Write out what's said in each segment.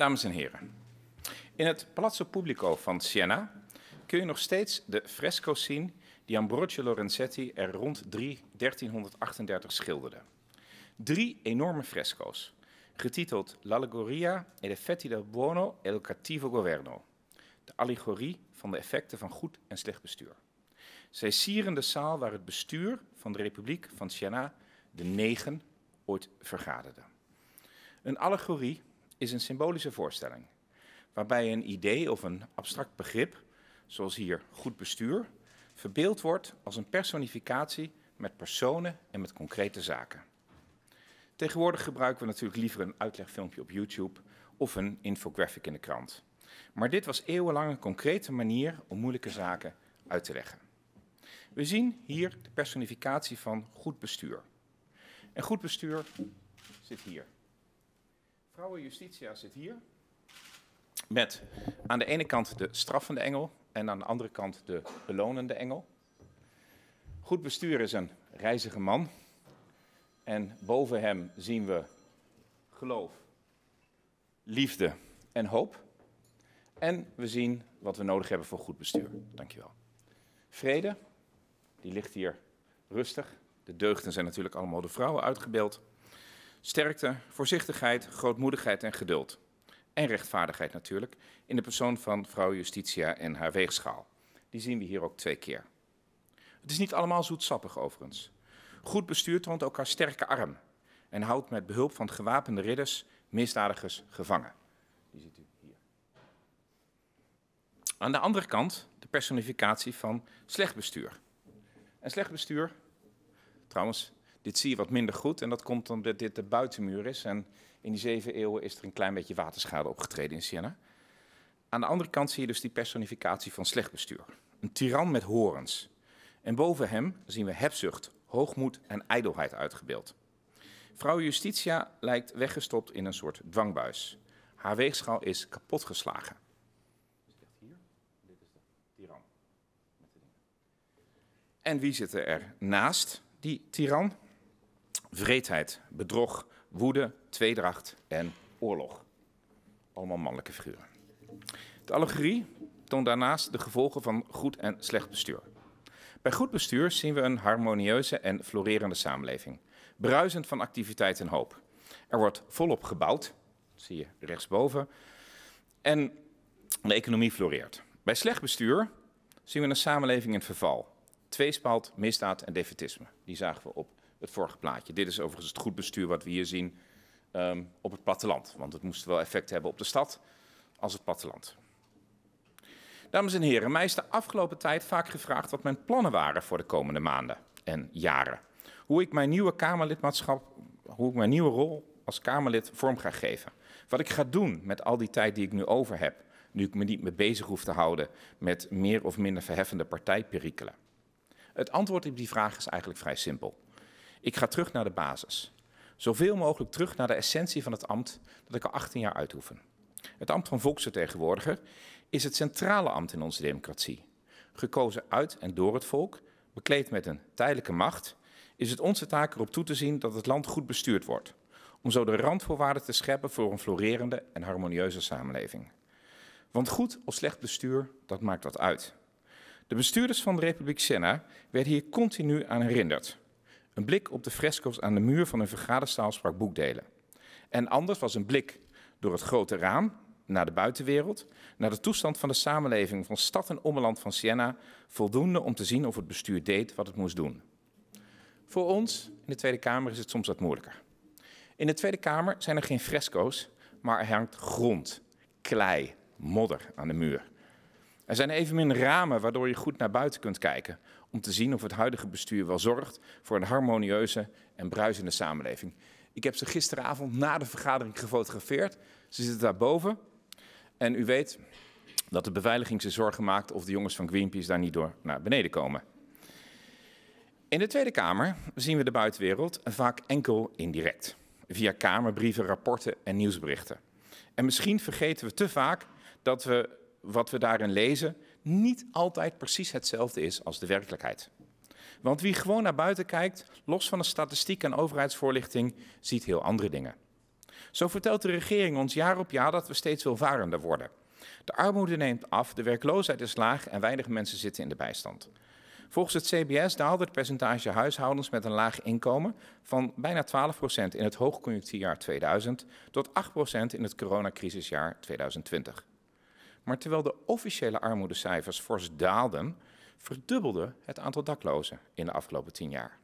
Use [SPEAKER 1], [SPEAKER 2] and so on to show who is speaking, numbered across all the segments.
[SPEAKER 1] Dames en heren, in het Palazzo Pubblico van Siena kun je nog steeds de fresco's zien die Ambrogio Lorenzetti er rond 1338 schilderde. Drie enorme fresco's, getiteld L'Allegoria e effetti del buono e del cattivo governo, de allegorie van de effecten van goed en slecht bestuur. Zij sieren de zaal waar het bestuur van de Republiek van Siena, de negen, ooit vergaderde. Een allegorie is een symbolische voorstelling. Waarbij een idee of een abstract begrip, zoals hier goed bestuur, verbeeld wordt als een personificatie met personen en met concrete zaken. Tegenwoordig gebruiken we natuurlijk liever een uitlegfilmpje op YouTube of een infographic in de krant. Maar dit was eeuwenlang een concrete manier om moeilijke zaken uit te leggen. We zien hier de personificatie van goed bestuur. En goed bestuur zit hier. Vrouwen Justitia zit hier. Met aan de ene kant de straffende engel en aan de andere kant de belonende engel. Goed bestuur is een reizige man. En boven hem zien we geloof, liefde en hoop. En we zien wat we nodig hebben voor goed bestuur. Dankjewel. Vrede, die ligt hier rustig. De deugden zijn natuurlijk allemaal de vrouwen uitgebeeld. Sterkte, voorzichtigheid, grootmoedigheid en geduld. En rechtvaardigheid natuurlijk, in de persoon van vrouw Justitia en haar weegschaal. Die zien we hier ook twee keer. Het is niet allemaal zoetsappig overigens. Goed bestuur toont ook haar sterke arm en houdt met behulp van gewapende ridders misdadigers gevangen. Die ziet u hier. Aan de andere kant de personificatie van slecht bestuur. En slecht bestuur, trouwens, dit zie je wat minder goed en dat komt omdat dit de buitenmuur is. En in die zeven eeuwen is er een klein beetje waterschade opgetreden in Siena. Aan de andere kant zie je dus die personificatie van slecht bestuur. Een tiran met horens. En boven hem zien we hebzucht, hoogmoed en ijdelheid uitgebeeld. Vrouw Justitia lijkt weggestopt in een soort dwangbuis. Haar weegschaal is kapotgeslagen. Dus en wie zit er naast die tiran? vreedheid, bedrog, woede, tweedracht en oorlog. Allemaal mannelijke figuren. De allegorie toont daarnaast de gevolgen van goed en slecht bestuur. Bij goed bestuur zien we een harmonieuze en florerende samenleving, bruisend van activiteit en hoop. Er wordt volop gebouwd, dat zie je rechtsboven, en de economie floreert. Bij slecht bestuur zien we een samenleving in verval. Tweespalt, misdaad en defetisme. Die zagen we op het vorige plaatje. Dit is overigens het goed bestuur wat we hier zien ehm, op het platteland. Want het moest wel effect hebben op de stad als het platteland. Dames en heren, mij is de afgelopen tijd vaak gevraagd wat mijn plannen waren voor de komende maanden en jaren. Hoe ik mijn nieuwe Kamerlidmaatschap, hoe ik mijn nieuwe rol als Kamerlid vorm ga geven. Wat ik ga doen met al die tijd die ik nu over heb, nu ik me niet meer bezig hoef te houden met meer of minder verheffende partijperikelen. Het antwoord op die vraag is eigenlijk vrij simpel. Ik ga terug naar de basis. Zoveel mogelijk terug naar de essentie van het ambt dat ik al 18 jaar uitoefen. Het ambt van volksvertegenwoordiger is het centrale ambt in onze democratie. Gekozen uit en door het volk, bekleed met een tijdelijke macht, is het onze taak erop toe te zien dat het land goed bestuurd wordt. Om zo de randvoorwaarden te scheppen voor een florerende en harmonieuze samenleving. Want goed of slecht bestuur, dat maakt wat uit. De bestuurders van de Republiek Sena werden hier continu aan herinnerd. Een blik op de fresco's aan de muur van een vergaderzaal sprak boekdelen. En anders was een blik door het grote raam naar de buitenwereld, naar de toestand van de samenleving van stad en ommeland van Siena, voldoende om te zien of het bestuur deed wat het moest doen. Voor ons in de Tweede Kamer is het soms wat moeilijker. In de Tweede Kamer zijn er geen fresco's, maar er hangt grond, klei, modder aan de muur. Er zijn evenmin ramen waardoor je goed naar buiten kunt kijken om te zien of het huidige bestuur wel zorgt voor een harmonieuze en bruisende samenleving. Ik heb ze gisteravond na de vergadering gefotografeerd. Ze zitten daarboven. En u weet dat de beveiliging zich zorgen maakt of de jongens van Greenpeace daar niet door naar beneden komen. In de Tweede Kamer zien we de buitenwereld vaak enkel indirect. Via kamerbrieven, rapporten en nieuwsberichten. En misschien vergeten we te vaak dat we wat we daarin lezen niet altijd precies hetzelfde is als de werkelijkheid. Want wie gewoon naar buiten kijkt, los van de statistiek en overheidsvoorlichting, ziet heel andere dingen. Zo vertelt de regering ons jaar op jaar dat we steeds welvarender worden. De armoede neemt af, de werkloosheid is laag en weinig mensen zitten in de bijstand. Volgens het CBS daalde het percentage huishoudens met een laag inkomen van bijna 12% in het hoogconjunctuurjaar 2000 tot 8% in het coronacrisisjaar 2020. Maar terwijl de officiële armoedecijfers fors daalden, verdubbelde het aantal daklozen in de afgelopen tien jaar.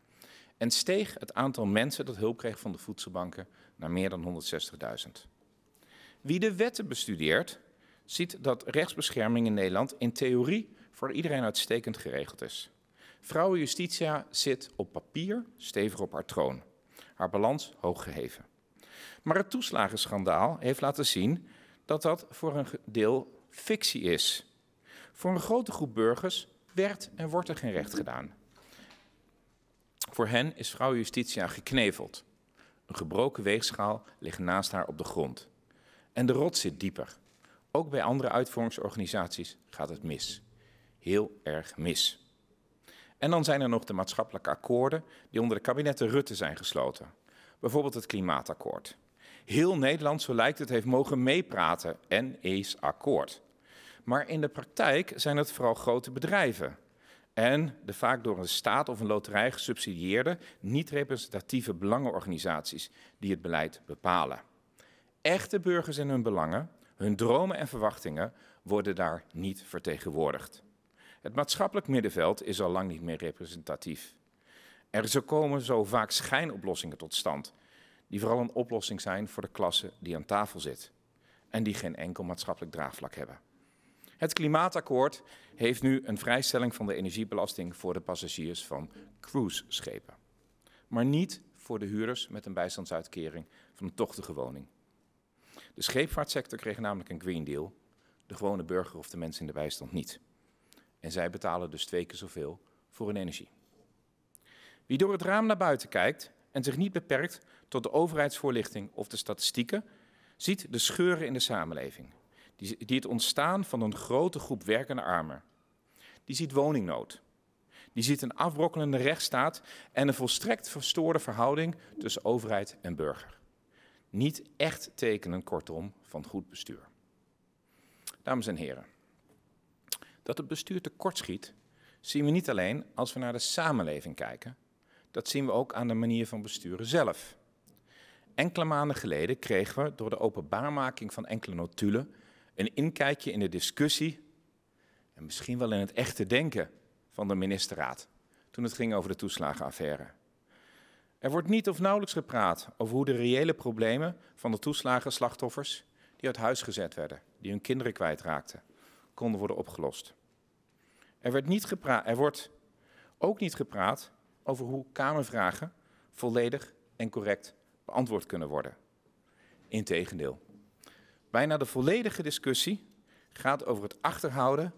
[SPEAKER 1] En steeg het aantal mensen dat hulp kreeg van de voedselbanken naar meer dan 160.000. Wie de wetten bestudeert, ziet dat rechtsbescherming in Nederland in theorie voor iedereen uitstekend geregeld is. Vrouwen Justitia zit op papier stevig op haar troon, haar balans hoog geheven. Maar het toeslagenschandaal heeft laten zien dat dat voor een deel fictie is. Voor een grote groep burgers werd en wordt er geen recht gedaan. Voor hen is vrouw Justitia gekneveld. Een gebroken weegschaal ligt naast haar op de grond. En de rot zit dieper. Ook bij andere uitvoeringsorganisaties gaat het mis. Heel erg mis. En dan zijn er nog de maatschappelijke akkoorden die onder de kabinetten Rutte zijn gesloten. Bijvoorbeeld het klimaatakkoord. Heel Nederland, zo lijkt het, heeft mogen meepraten en is akkoord. Maar in de praktijk zijn het vooral grote bedrijven. En de vaak door een staat of een loterij gesubsidieerde, niet representatieve belangenorganisaties die het beleid bepalen. Echte burgers en hun belangen, hun dromen en verwachtingen worden daar niet vertegenwoordigd. Het maatschappelijk middenveld is al lang niet meer representatief. Er komen zo vaak schijnoplossingen tot stand, die vooral een oplossing zijn voor de klasse die aan tafel zit en die geen enkel maatschappelijk draagvlak hebben. Het klimaatakkoord heeft nu een vrijstelling van de energiebelasting voor de passagiers van cruiseschepen. Maar niet voor de huurders met een bijstandsuitkering van een tochtige woning. De scheepvaartsector kreeg namelijk een Green Deal, de gewone burger of de mensen in de bijstand niet. En zij betalen dus twee keer zoveel voor hun energie. Wie door het raam naar buiten kijkt en zich niet beperkt tot de overheidsvoorlichting of de statistieken, ziet de scheuren in de samenleving die, het ontstaan van een grote groep werkende armen. Die ziet woningnood. Die ziet een afbrokkelende rechtsstaat en een volstrekt verstoorde verhouding tussen overheid en burger. Niet echt tekenen, kortom, van goed bestuur. Dames en heren, dat het bestuur tekortschiet, zien we niet alleen als we naar de samenleving kijken, dat zien we ook aan de manier van besturen zelf. Enkele maanden geleden kregen we door de openbaarmaking van enkele notulen een inkijkje in de discussie en misschien wel in het echte denken van de ministerraad toen het ging over de toeslagenaffaire. Er wordt niet of nauwelijks gepraat over hoe de reële problemen van de toeslagenslachtoffers die uit huis gezet werden, die hun kinderen kwijtraakten, konden worden opgelost. Er, werd niet gepraat, er wordt ook niet gepraat over hoe Kamervragen volledig en correct beantwoord kunnen worden. Integendeel, Bijna de volledige discussie gaat over het achterhouden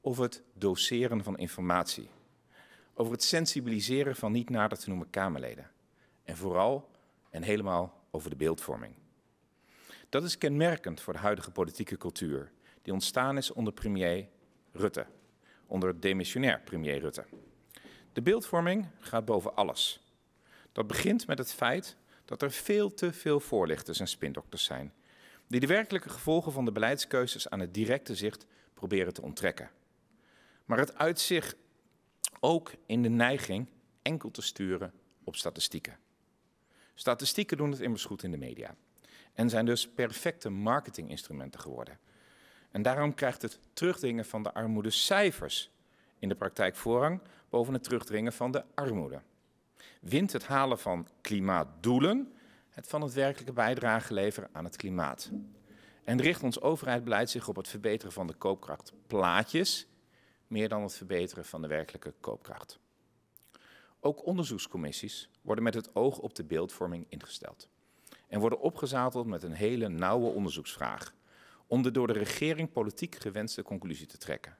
[SPEAKER 1] of het doseren van informatie. Over het sensibiliseren van niet nader te noemen Kamerleden. En vooral en helemaal over de beeldvorming. Dat is kenmerkend voor de huidige politieke cultuur die ontstaan is onder premier Rutte. Onder demissionair premier Rutte. De beeldvorming gaat boven alles. Dat begint met het feit dat er veel te veel voorlichters en spindokters zijn die de werkelijke gevolgen van de beleidskeuzes aan het directe zicht proberen te onttrekken. Maar het uitzicht ook in de neiging enkel te sturen op statistieken. Statistieken doen het immers goed in de media en zijn dus perfecte marketinginstrumenten geworden. En daarom krijgt het terugdringen van de armoedecijfers in de praktijk voorrang boven het terugdringen van de armoede. Wint het halen van klimaatdoelen het van het werkelijke bijdrage leveren aan het klimaat. En richt ons overheidsbeleid zich op het verbeteren van de koopkracht plaatjes, meer dan het verbeteren van de werkelijke koopkracht. Ook onderzoekscommissies worden met het oog op de beeldvorming ingesteld en worden opgezadeld met een hele nauwe onderzoeksvraag om de door de regering politiek gewenste conclusie te trekken.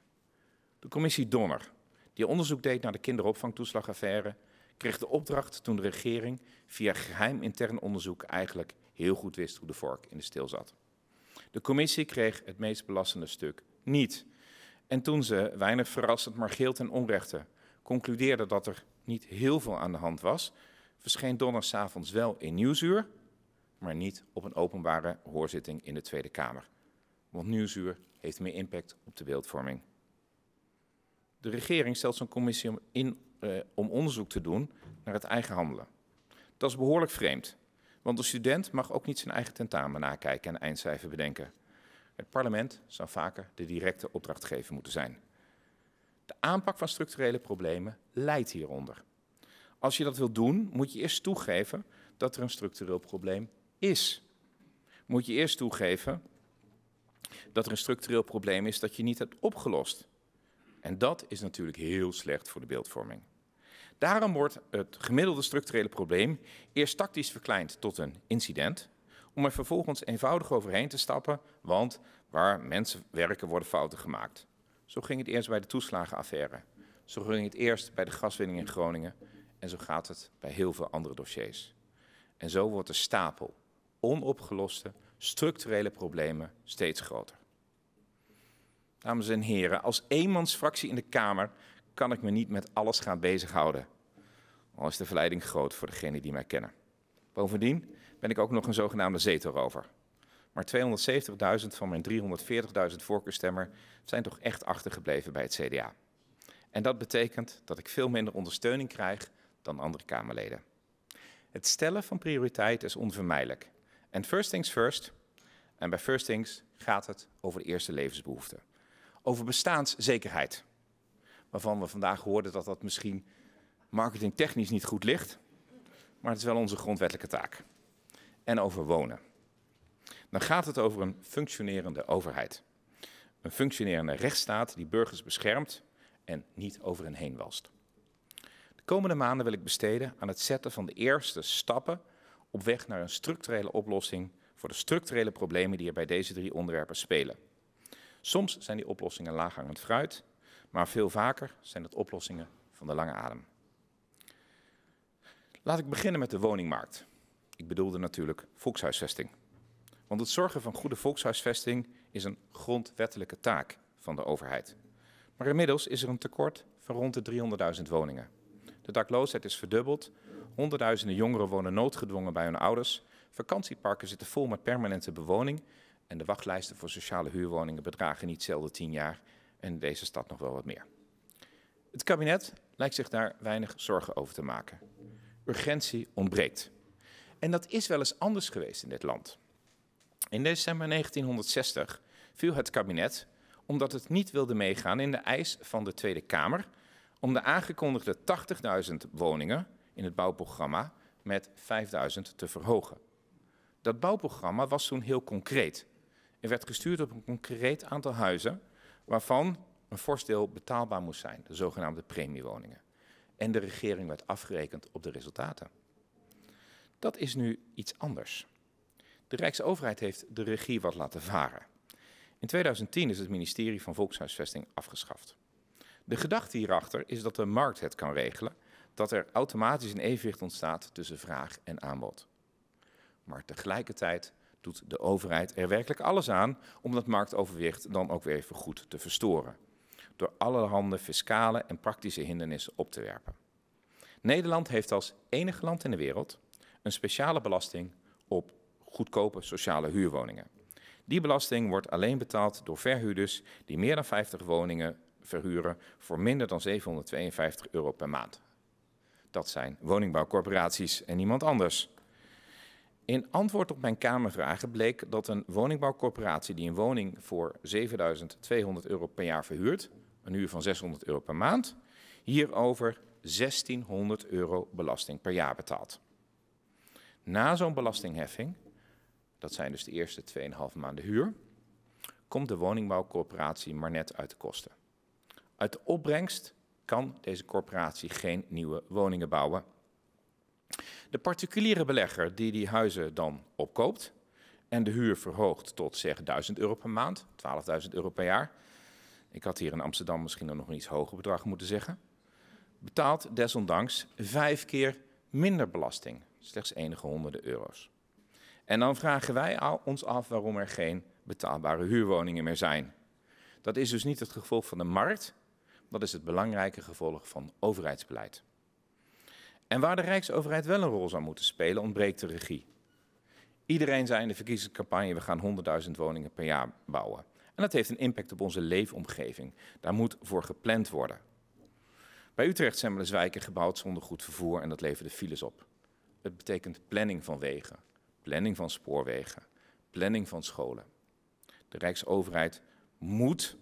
[SPEAKER 1] De commissie Donner, die onderzoek deed naar de kinderopvangtoeslagaffaire, kreeg de opdracht toen de regering via geheim intern onderzoek eigenlijk heel goed wist hoe de vork in de steel zat. De commissie kreeg het meest belastende stuk niet. En toen ze, weinig verrassend, maar geel ten onrechte, concludeerde dat er niet heel veel aan de hand was, verscheen donderdagavond wel in Nieuwsuur, maar niet op een openbare hoorzitting in de Tweede Kamer. Want Nieuwsuur heeft meer impact op de beeldvorming. De regering stelt zo'n commissie om in eh, om onderzoek te doen naar het eigen handelen. Dat is behoorlijk vreemd, want een student mag ook niet zijn eigen tentamen nakijken en eindcijfer bedenken. Het parlement zou vaker de directe opdrachtgever moeten zijn. De aanpak van structurele problemen leidt hieronder. Als je dat wil doen, moet je eerst toegeven dat er een structureel probleem is. Moet je eerst toegeven dat er een structureel probleem is dat je niet hebt opgelost. En dat is natuurlijk heel slecht voor de beeldvorming. Daarom wordt het gemiddelde structurele probleem eerst tactisch verkleind tot een incident, om er vervolgens eenvoudig overheen te stappen, want waar mensen werken worden fouten gemaakt. Zo ging het eerst bij de toeslagenaffaire, zo ging het eerst bij de gaswinning in Groningen en zo gaat het bij heel veel andere dossiers. En zo wordt de stapel onopgeloste structurele problemen steeds groter. Dames en heren, als eenmansfractie in de Kamer kan ik me niet met alles gaan bezighouden. Al is de verleiding groot voor degenen die mij kennen. Bovendien ben ik ook nog een zogenaamde zetelrover. Maar 270.000 van mijn 340.000 voorkeurstemmer zijn toch echt achtergebleven bij het CDA. En dat betekent dat ik veel minder ondersteuning krijg dan andere Kamerleden. Het stellen van prioriteit is onvermijdelijk. En first things first. En bij first things gaat het over de eerste levensbehoeften over bestaanszekerheid. Waarvan we vandaag hoorden dat dat misschien marketingtechnisch niet goed ligt, maar het is wel onze grondwettelijke taak. En over wonen. Dan gaat het over een functionerende overheid. Een functionerende rechtsstaat die burgers beschermt en niet over hen heen walst. De komende maanden wil ik besteden aan het zetten van de eerste stappen op weg naar een structurele oplossing voor de structurele problemen die er bij deze drie onderwerpen spelen. Soms zijn die oplossingen laaghangend fruit, maar veel vaker zijn het oplossingen van de lange adem. Laat ik beginnen met de woningmarkt. Ik bedoelde natuurlijk volkshuisvesting. Want het zorgen van goede volkshuisvesting is een grondwettelijke taak van de overheid. Maar inmiddels is er een tekort van rond de 300.000 woningen. De dakloosheid is verdubbeld, honderdduizenden jongeren wonen noodgedwongen bij hun ouders, vakantieparken zitten vol met permanente bewoning en de wachtlijsten voor sociale huurwoningen bedragen niet zelden tien jaar en in deze stad nog wel wat meer. Het kabinet lijkt zich daar weinig zorgen over te maken. Urgentie ontbreekt. En dat is wel eens anders geweest in dit land. In december 1960 viel het kabinet omdat het niet wilde meegaan in de eis van de Tweede Kamer om de aangekondigde 80.000 woningen in het bouwprogramma met 5.000 te verhogen. Dat bouwprogramma was toen heel concreet werd gestuurd op een concreet aantal huizen, waarvan een fors betaalbaar moest zijn, de zogenaamde premiewoningen. En de regering werd afgerekend op de resultaten. Dat is nu iets anders. De Rijksoverheid heeft de regie wat laten varen. In 2010 is het ministerie van Volkshuisvesting afgeschaft. De gedachte hierachter is dat de markt het kan regelen, dat er automatisch een evenwicht ontstaat tussen vraag en aanbod. Maar tegelijkertijd doet de overheid er werkelijk alles aan om dat marktoverwicht dan ook weer even goed te verstoren. Door allerhande fiscale en praktische hindernissen op te werpen. Nederland heeft als enig land in de wereld een speciale belasting op goedkope sociale huurwoningen. Die belasting wordt alleen betaald door verhuurders die meer dan 50 woningen verhuren voor minder dan 752 euro per maand. Dat zijn woningbouwcorporaties en niemand anders. In antwoord op mijn Kamervragen bleek dat een woningbouwcorporatie die een woning voor 7200 euro per jaar verhuurt, een huur van 600 euro per maand, hierover 1600 euro belasting per jaar betaalt. Na zo'n belastingheffing, dat zijn dus de eerste 2,5 maanden huur, komt de woningbouwcorporatie maar net uit de kosten. Uit de opbrengst kan deze corporatie geen nieuwe woningen bouwen de particuliere belegger die die huizen dan opkoopt en de huur verhoogt tot zeg 1000 euro per maand, 12.000 euro per jaar. Ik had hier in Amsterdam misschien nog een iets hoger bedrag moeten zeggen. Betaalt desondanks vijf keer minder belasting, slechts enige honderden euro's. En dan vragen wij ons af waarom er geen betaalbare huurwoningen meer zijn. Dat is dus niet het gevolg van de markt, dat is het belangrijke gevolg van overheidsbeleid. En waar de Rijksoverheid wel een rol zou moeten spelen, ontbreekt de regie. Iedereen zei in de verkiezingscampagne, we gaan 100.000 woningen per jaar bouwen. En dat heeft een impact op onze leefomgeving. Daar moet voor gepland worden. Bij Utrecht zijn wijken gebouwd zonder goed vervoer en dat leverde files op. Het betekent planning van wegen, planning van spoorwegen, planning van scholen. De Rijksoverheid moet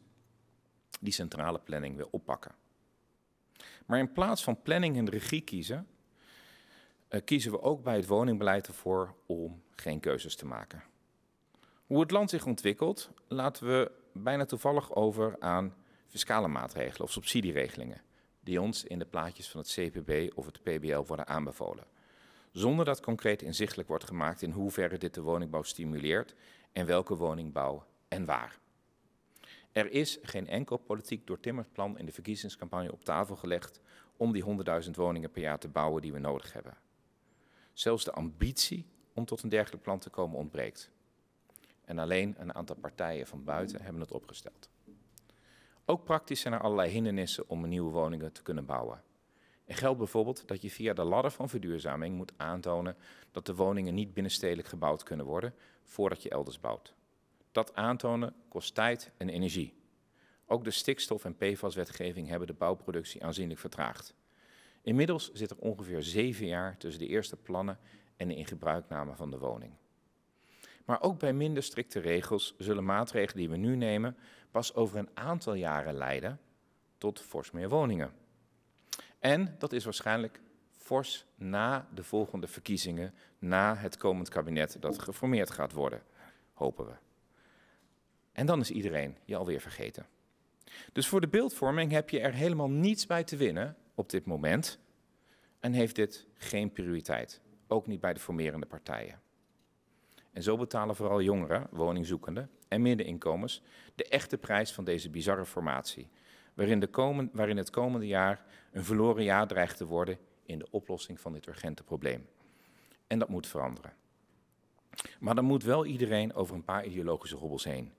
[SPEAKER 1] die centrale planning weer oppakken. Maar in plaats van planning en regie kiezen, eh, kiezen we ook bij het woningbeleid ervoor om geen keuzes te maken. Hoe het land zich ontwikkelt, laten we bijna toevallig over aan fiscale maatregelen of subsidieregelingen, die ons in de plaatjes van het CPB of het PBL worden aanbevolen. Zonder dat concreet inzichtelijk wordt gemaakt in hoeverre dit de woningbouw stimuleert en welke woningbouw en waar. Er is geen enkel politiek doortimmerd plan in de verkiezingscampagne op tafel gelegd om die 100.000 woningen per jaar te bouwen die we nodig hebben. Zelfs de ambitie om tot een dergelijk plan te komen ontbreekt. En alleen een aantal partijen van buiten hebben het opgesteld. Ook praktisch zijn er allerlei hindernissen om nieuwe woningen te kunnen bouwen. Er geldt bijvoorbeeld dat je via de ladder van verduurzaming moet aantonen dat de woningen niet binnenstedelijk gebouwd kunnen worden voordat je elders bouwt. Dat aantonen kost tijd en energie. Ook de stikstof- en PFAS-wetgeving hebben de bouwproductie aanzienlijk vertraagd. Inmiddels zit er ongeveer zeven jaar tussen de eerste plannen en de ingebruikname van de woning. Maar ook bij minder strikte regels zullen maatregelen die we nu nemen pas over een aantal jaren leiden tot fors meer woningen. En dat is waarschijnlijk fors na de volgende verkiezingen, na het komend kabinet dat geformeerd gaat worden, hopen we. En dan is iedereen je alweer vergeten. Dus voor de beeldvorming heb je er helemaal niets bij te winnen op dit moment en heeft dit geen prioriteit, ook niet bij de formerende partijen. En zo betalen vooral jongeren, woningzoekenden en middeninkomens de echte prijs van deze bizarre formatie, waarin, de komen, waarin het komende jaar een verloren jaar dreigt te worden in de oplossing van dit urgente probleem. En dat moet veranderen. Maar dan moet wel iedereen over een paar ideologische hobbels heen.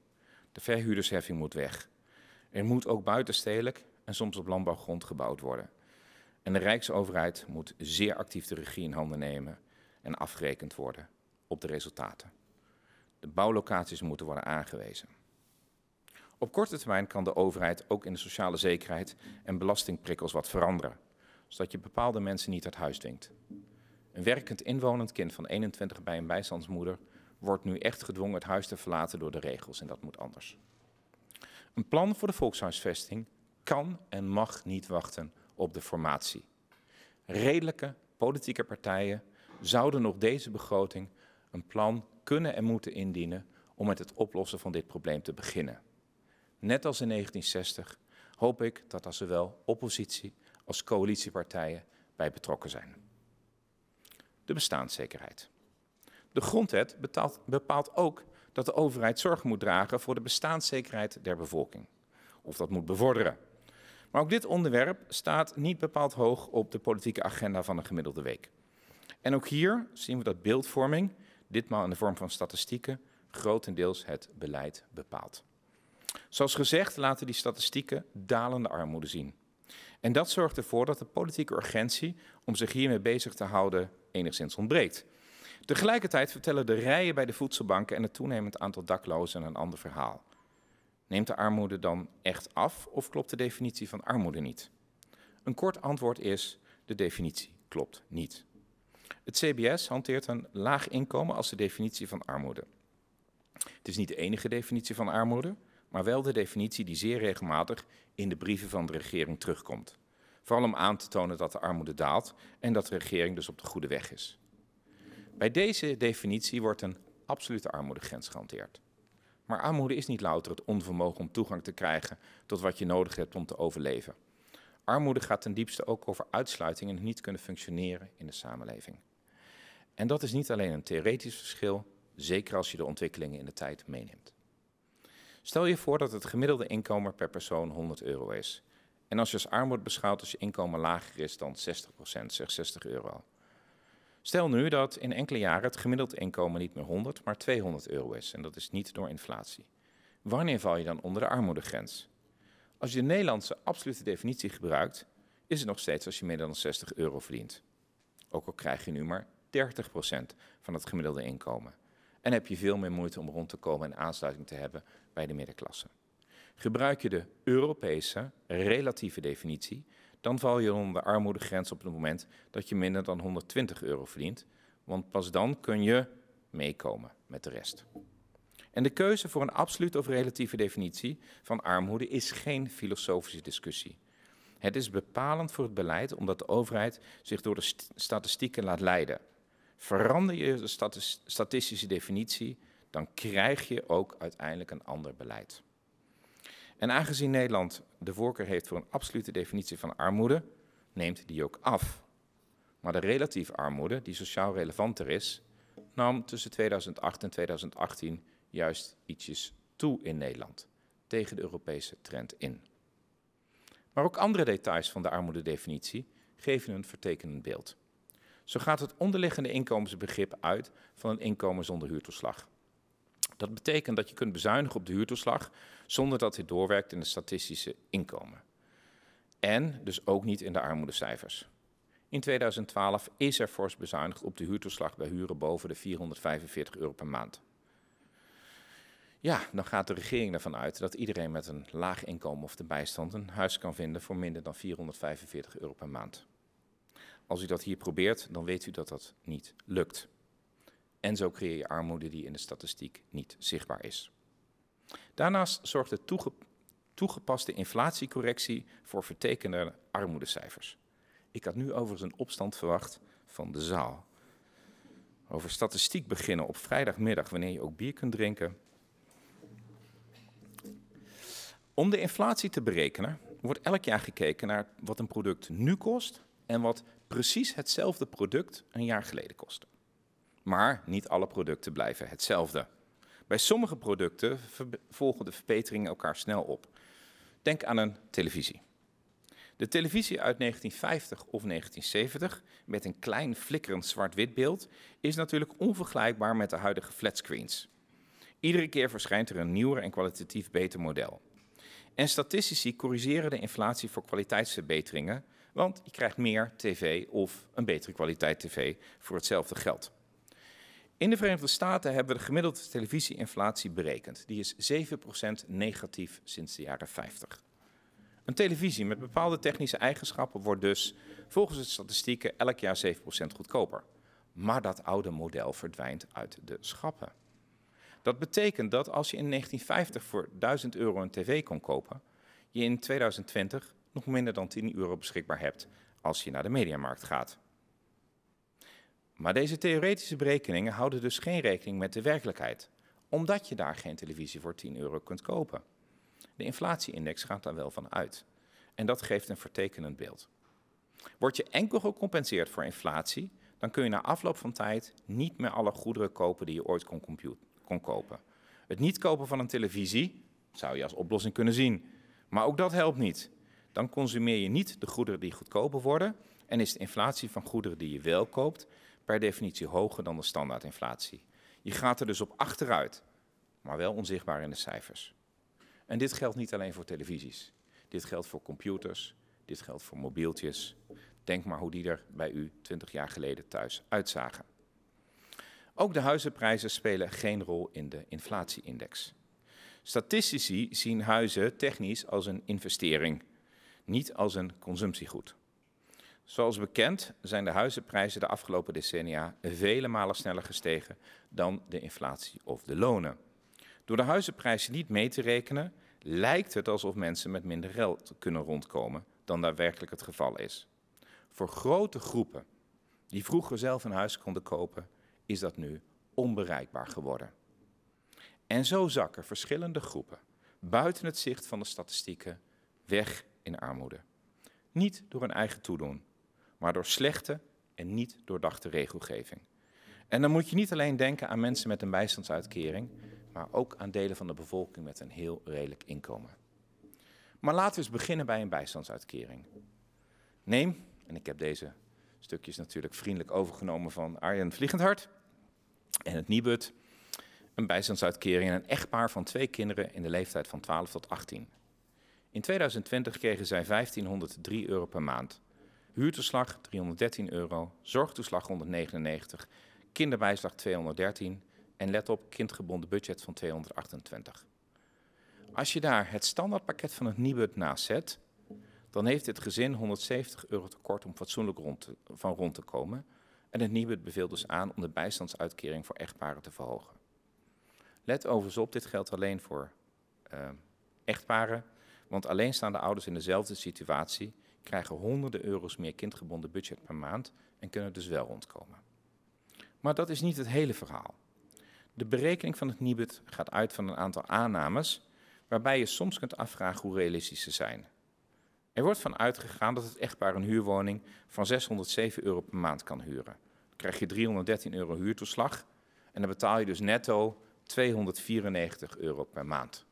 [SPEAKER 1] De verhuurdersheffing moet weg. Er moet ook buitenstedelijk en soms op landbouwgrond gebouwd worden. En de Rijksoverheid moet zeer actief de regie in handen nemen en afgerekend worden op de resultaten. De bouwlocaties moeten worden aangewezen. Op korte termijn kan de overheid ook in de sociale zekerheid en belastingprikkels wat veranderen, zodat je bepaalde mensen niet uit huis dwingt. Een werkend inwonend kind van 21 bij een bijstandsmoeder wordt nu echt gedwongen het huis te verlaten door de regels en dat moet anders. Een plan voor de volkshuisvesting kan en mag niet wachten op de formatie. Redelijke politieke partijen zouden nog deze begroting een plan kunnen en moeten indienen om met het oplossen van dit probleem te beginnen. Net als in 1960 hoop ik dat er zowel oppositie als coalitiepartijen bij betrokken zijn. De bestaanszekerheid. De grondwet bepaalt ook dat de overheid zorg moet dragen voor de bestaanszekerheid der bevolking. Of dat moet bevorderen. Maar ook dit onderwerp staat niet bepaald hoog op de politieke agenda van een gemiddelde week. En ook hier zien we dat beeldvorming, ditmaal in de vorm van statistieken, grotendeels het beleid bepaalt. Zoals gezegd laten die statistieken dalende armoede zien. En dat zorgt ervoor dat de politieke urgentie om zich hiermee bezig te houden enigszins ontbreekt. Tegelijkertijd vertellen de rijen bij de voedselbanken en het toenemend aantal daklozen een ander verhaal. Neemt de armoede dan echt af of klopt de definitie van armoede niet? Een kort antwoord is: de definitie klopt niet. Het CBS hanteert een laag inkomen als de definitie van armoede. Het is niet de enige definitie van armoede, maar wel de definitie die zeer regelmatig in de brieven van de regering terugkomt. Vooral om aan te tonen dat de armoede daalt en dat de regering dus op de goede weg is. Bij deze definitie wordt een absolute armoedegrens gehanteerd. Maar armoede is niet louter het onvermogen om toegang te krijgen tot wat je nodig hebt om te overleven. Armoede gaat ten diepste ook over uitsluiting en niet kunnen functioneren in de samenleving. En dat is niet alleen een theoretisch verschil, zeker als je de ontwikkelingen in de tijd meeneemt. Stel je voor dat het gemiddelde inkomen per persoon 100 euro is. En als je als armoede beschouwt als je inkomen lager is dan 60%, zeg 60 euro. Stel nu dat in enkele jaren het gemiddeld inkomen niet meer 100, maar 200 euro is. En dat is niet door inflatie. Wanneer val je dan onder de armoedegrens? Als je de Nederlandse absolute definitie gebruikt, is het nog steeds als je meer dan 60 euro verdient. Ook al krijg je nu maar 30% van het gemiddelde inkomen. En heb je veel meer moeite om rond te komen en aansluiting te hebben bij de middenklasse. Gebruik je de Europese relatieve definitie, dan val je onder de armoedegrens op het moment dat je minder dan 120 euro verdient, want pas dan kun je meekomen met de rest. En de keuze voor een absolute of relatieve definitie van armoede is geen filosofische discussie. Het is bepalend voor het beleid omdat de overheid zich door de statistieken laat leiden. Verander je de statistische definitie, dan krijg je ook uiteindelijk een ander beleid. En aangezien Nederland de voorkeur heeft voor een absolute definitie van armoede, neemt die ook af. Maar de relatieve armoede, die sociaal relevanter is, nam tussen 2008 en 2018 juist ietsjes toe in Nederland, tegen de Europese trend in. Maar ook andere details van de armoededefinitie geven een vertekenend beeld. Zo gaat het onderliggende inkomensbegrip uit van een inkomen zonder huurtoeslag. Dat betekent dat je kunt bezuinigen op de huurtoeslag zonder dat dit doorwerkt in de statistische inkomen. En dus ook niet in de armoedecijfers. In 2012 is er fors bezuinigd op de huurtoeslag bij huren boven de 445 euro per maand. Ja, dan gaat de regering ervan uit dat iedereen met een laag inkomen of de bijstand een huis kan vinden voor minder dan 445 euro per maand. Als u dat hier probeert, dan weet u dat dat niet lukt. En zo creëer je armoede die in de statistiek niet zichtbaar is. Daarnaast zorgt de toegepaste inflatiecorrectie voor vertekende armoedecijfers. Ik had nu overigens een opstand verwacht van de zaal. Over statistiek beginnen op vrijdagmiddag, wanneer je ook bier kunt drinken. Om de inflatie te berekenen, wordt elk jaar gekeken naar wat een product nu kost en wat precies hetzelfde product een jaar geleden kostte. Maar niet alle producten blijven hetzelfde. Bij sommige producten volgen de verbeteringen elkaar snel op. Denk aan een televisie. De televisie uit 1950 of 1970 met een klein flikkerend zwart-wit beeld is natuurlijk onvergelijkbaar met de huidige flatscreens. Iedere keer verschijnt er een nieuwer en kwalitatief beter model. En statistici corrigeren de inflatie voor kwaliteitsverbeteringen, want je krijgt meer tv of een betere kwaliteit tv voor hetzelfde geld. In de Verenigde Staten hebben we de gemiddelde televisieinflatie berekend. Die is 7% negatief sinds de jaren 50. Een televisie met bepaalde technische eigenschappen wordt dus volgens de statistieken elk jaar 7% goedkoper. Maar dat oude model verdwijnt uit de schappen. Dat betekent dat als je in 1950 voor 1000 euro een tv kon kopen, je in 2020 nog minder dan 10 euro beschikbaar hebt als je naar de mediamarkt gaat. Maar deze theoretische berekeningen houden dus geen rekening met de werkelijkheid, omdat je daar geen televisie voor 10 euro kunt kopen. De inflatieindex gaat daar wel van uit. En dat geeft een vertekenend beeld. Word je enkel gecompenseerd voor inflatie, dan kun je na afloop van tijd niet meer alle goederen kopen die je ooit kon, kon kopen. Het niet kopen van een televisie zou je als oplossing kunnen zien, maar ook dat helpt niet. Dan consumeer je niet de goederen die goedkoper worden en is de inflatie van goederen die je wel koopt per definitie hoger dan de standaardinflatie. Je gaat er dus op achteruit, maar wel onzichtbaar in de cijfers. En dit geldt niet alleen voor televisies. Dit geldt voor computers, dit geldt voor mobieltjes. Denk maar hoe die er bij u 20 jaar geleden thuis uitzagen. Ook de huizenprijzen spelen geen rol in de inflatieindex. Statistici zien huizen technisch als een investering, niet als een consumptiegoed. Zoals bekend zijn de huizenprijzen de afgelopen decennia vele malen sneller gestegen dan de inflatie of de lonen. Door de huizenprijzen niet mee te rekenen, lijkt het alsof mensen met minder geld kunnen rondkomen dan daadwerkelijk het geval is. Voor grote groepen die vroeger zelf een huis konden kopen, is dat nu onbereikbaar geworden. En zo zakken verschillende groepen buiten het zicht van de statistieken weg in armoede. Niet door hun eigen toedoen, maar door slechte en niet doordachte regelgeving. En dan moet je niet alleen denken aan mensen met een bijstandsuitkering, maar ook aan delen van de bevolking met een heel redelijk inkomen. Maar laten we eens beginnen bij een bijstandsuitkering. Neem, en ik heb deze stukjes natuurlijk vriendelijk overgenomen van Arjen Vliegendhart en het Nibud, een bijstandsuitkering en een echtpaar van twee kinderen in de leeftijd van 12 tot 18. In 2020 kregen zij 1503 euro per maand. Huurtoeslag 313 euro, zorgtoeslag 199, kinderbijslag 213 en let op kindgebonden budget van 228. Als je daar het standaardpakket van het Nibud naast zet, dan heeft het gezin 170 euro tekort om fatsoenlijk rond van rond te komen. En het Nibud beveelt dus aan om de bijstandsuitkering voor echtparen te verhogen. Let overigens op, dit geldt alleen voor ehm, echtparen, want alleenstaande ouders in dezelfde situatie krijgen honderden euro's meer kindgebonden budget per maand en kunnen dus wel rondkomen. Maar dat is niet het hele verhaal. De berekening van het Nibud gaat uit van een aantal aannames, waarbij je soms kunt afvragen hoe realistisch ze zijn. Er wordt van uitgegaan dat het echtpaar een huurwoning van 607 euro per maand kan huren. Dan krijg je 313 euro huurtoeslag en dan betaal je dus netto 294 euro per maand.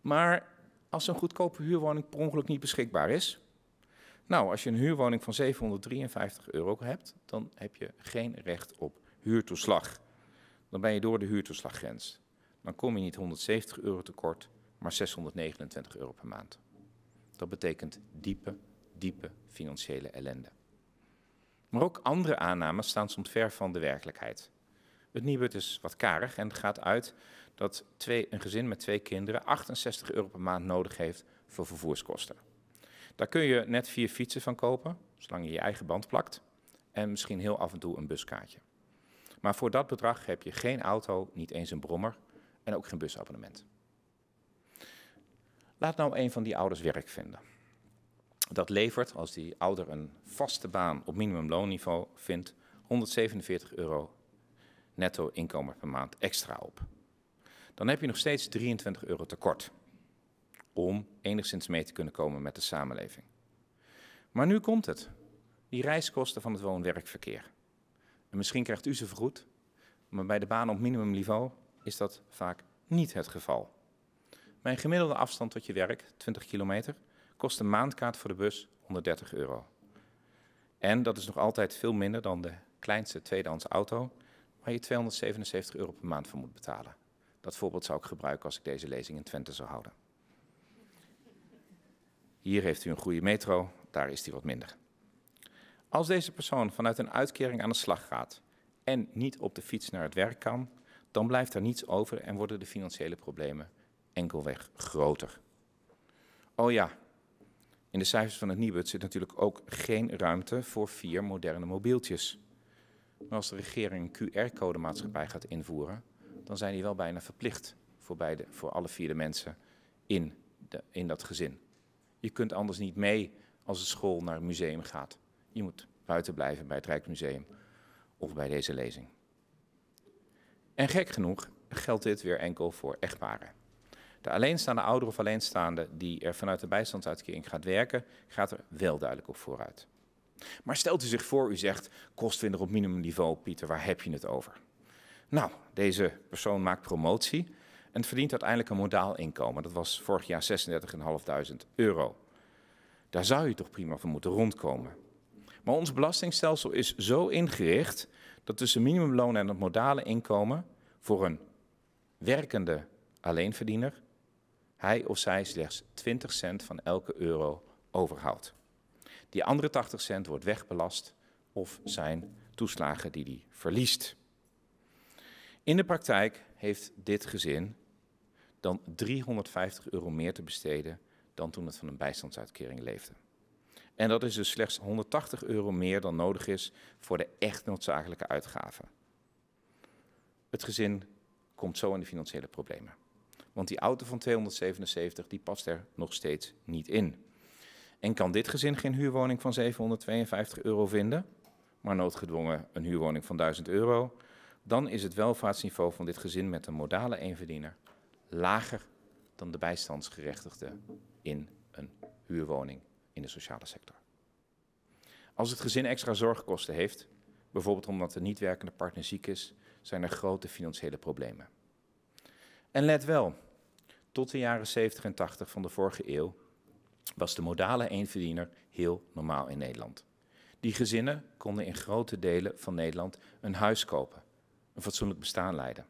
[SPEAKER 1] Maar als een goedkope huurwoning per ongeluk niet beschikbaar is? Nou, als je een huurwoning van 753 euro hebt, dan heb je geen recht op huurtoeslag. Dan ben je door de huurtoeslaggrens. Dan kom je niet 170 euro tekort, maar 629 euro per maand. Dat betekent diepe, diepe financiële ellende. Maar ook andere aannames staan soms ver van de werkelijkheid. Het Nibud is wat karig en gaat uit dat twee, een gezin met twee kinderen 68 euro per maand nodig heeft voor vervoerskosten. Daar kun je net vier fietsen van kopen, zolang je je eigen band plakt. En misschien heel af en toe een buskaartje. Maar voor dat bedrag heb je geen auto, niet eens een brommer en ook geen busabonnement. Laat nou een van die ouders werk vinden. Dat levert, als die ouder een vaste baan op minimumloonniveau vindt, 147 euro netto inkomen per maand extra op. Dan heb je nog steeds 23 euro tekort om enigszins mee te kunnen komen met de samenleving. Maar nu komt het. Die reiskosten van het woon-werkverkeer. En misschien krijgt u ze vergoed, maar bij de baan op minimumniveau is dat vaak niet het geval. Mijn gemiddelde afstand tot je werk, 20 kilometer, kost een maandkaart voor de bus 130 euro. En dat is nog altijd veel minder dan de kleinste tweedehands auto waar je 277 euro per maand voor moet betalen. Dat voorbeeld zou ik gebruiken als ik deze lezing in Twente zou houden. Hier heeft u een goede metro, daar is die wat minder. Als deze persoon vanuit een uitkering aan de slag gaat en niet op de fiets naar het werk kan, dan blijft er niets over en worden de financiële problemen enkelweg groter. Oh ja, in de cijfers van het Nibud zit natuurlijk ook geen ruimte voor vier moderne mobieltjes. Maar als de regering een QR-codemaatschappij gaat invoeren, dan zijn die wel bijna verplicht voor, beide, voor alle vierde mensen in, de, in dat gezin. Je kunt anders niet mee als de school naar het museum gaat. Je moet buiten blijven bij het Rijksmuseum of bij deze lezing. En gek genoeg geldt dit weer enkel voor echtparen. De alleenstaande ouder of alleenstaande die er vanuit de bijstandsuitkering gaat werken, gaat er wel duidelijk op vooruit. Maar stelt u zich voor, u zegt kostwinner op minimumniveau, Pieter, waar heb je het over? Nou, deze persoon maakt promotie en verdient uiteindelijk een modaal inkomen. Dat was vorig jaar 36.500 euro. Daar zou je toch prima van moeten rondkomen. Maar ons belastingstelsel is zo ingericht dat tussen minimumloon en het modale inkomen voor een werkende alleenverdiener hij of zij slechts 20 cent van elke euro overhoudt. Die andere 80 cent wordt wegbelast of zijn toeslagen die hij verliest. In de praktijk heeft dit gezin dan 350 euro meer te besteden dan toen het van een bijstandsuitkering leefde. En dat is dus slechts 180 euro meer dan nodig is voor de echt noodzakelijke uitgaven. Het gezin komt zo in de financiële problemen. Want die auto van 277 die past er nog steeds niet in. En kan dit gezin geen huurwoning van 752 euro vinden, maar noodgedwongen een huurwoning van 1000 euro, dan is het welvaartsniveau van dit gezin met een modale eenverdiener lager dan de bijstandsgerechtigde in een huurwoning in de sociale sector. Als het gezin extra zorgkosten heeft, bijvoorbeeld omdat de niet werkende partner ziek is, zijn er grote financiële problemen. En let wel, tot de jaren 70 en 80 van de vorige eeuw was de modale eenverdiener heel normaal in Nederland. Die gezinnen konden in grote delen van Nederland een huis kopen, een fatsoenlijk bestaan leiden.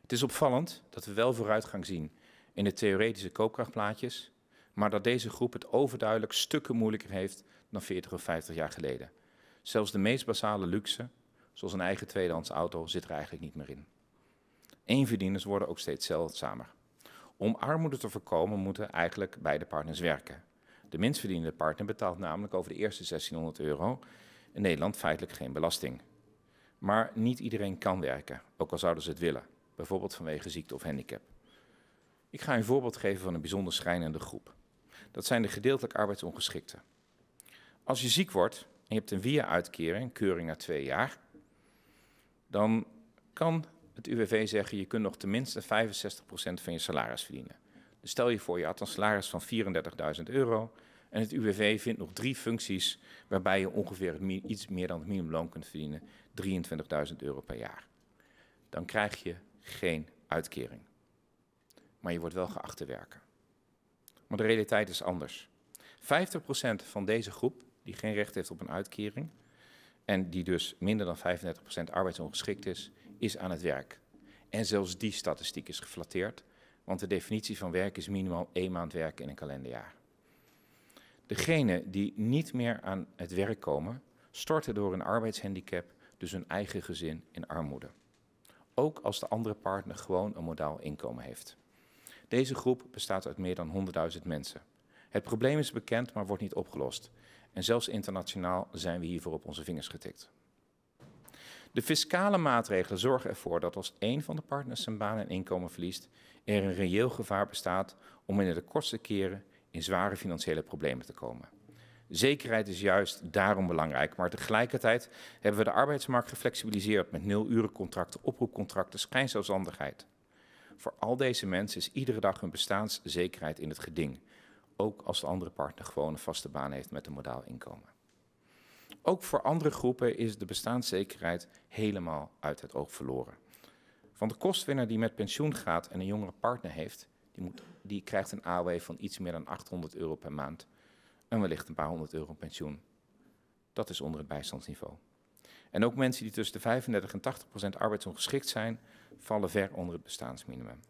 [SPEAKER 1] Het is opvallend dat we wel vooruitgang zien in de theoretische koopkrachtplaatjes, maar dat deze groep het overduidelijk stukken moeilijker heeft dan 40 of 50 jaar geleden. Zelfs de meest basale luxe, zoals een eigen tweedehands auto, zit er eigenlijk niet meer in. Eenverdieners worden ook steeds zeldzamer. Om armoede te voorkomen moeten eigenlijk beide partners werken. De minstverdienende partner betaalt namelijk over de eerste 1600 euro in Nederland feitelijk geen belasting. Maar niet iedereen kan werken, ook al zouden ze het willen, bijvoorbeeld vanwege ziekte of handicap. Ik ga een voorbeeld geven van een bijzonder schrijnende groep. Dat zijn de gedeeltelijk arbeidsongeschikten. Als je ziek wordt en je hebt een via-uitkering, een keuring na twee jaar, dan kan het UWV zegt je kunt nog tenminste 65% van je salaris verdienen. Dus stel je voor, je had een salaris van 34.000 euro en het UWV vindt nog drie functies waarbij je ongeveer iets meer dan het minimumloon kunt verdienen, 23.000 euro per jaar. Dan krijg je geen uitkering. Maar je wordt wel geacht te werken. Maar de realiteit is anders. 50% van deze groep die geen recht heeft op een uitkering en die dus minder dan 35% arbeidsongeschikt is, is aan het werk. En zelfs die statistiek is geflatteerd, want de definitie van werk is minimaal één maand werken in een kalenderjaar. Degenen die niet meer aan het werk komen, storten door een arbeidshandicap dus hun eigen gezin in armoede. Ook als de andere partner gewoon een modaal inkomen heeft. Deze groep bestaat uit meer dan 100.000 mensen. Het probleem is bekend, maar wordt niet opgelost. En zelfs internationaal zijn we hiervoor op onze vingers getikt. De fiscale maatregelen zorgen ervoor dat als één van de partners zijn baan en inkomen verliest, er een reëel gevaar bestaat om in de kortste keren in zware financiële problemen te komen. Zekerheid is juist daarom belangrijk, maar tegelijkertijd hebben we de arbeidsmarkt geflexibiliseerd met nulurencontracten, oproepcontracten, schijnzelfstandigheid. Voor al deze mensen is iedere dag hun bestaanszekerheid in het geding, ook als de andere partner gewoon een vaste baan heeft met een modaal inkomen. Ook voor andere groepen is de bestaanszekerheid helemaal uit het oog verloren. Van de kostwinner die met pensioen gaat en een jongere partner heeft, die, moet, die krijgt een AW e van iets meer dan 800 euro per maand en wellicht een paar honderd euro pensioen. Dat is onder het bijstandsniveau. En ook mensen die tussen de 35 en 80 procent arbeidsongeschikt zijn, vallen ver onder het bestaansminimum.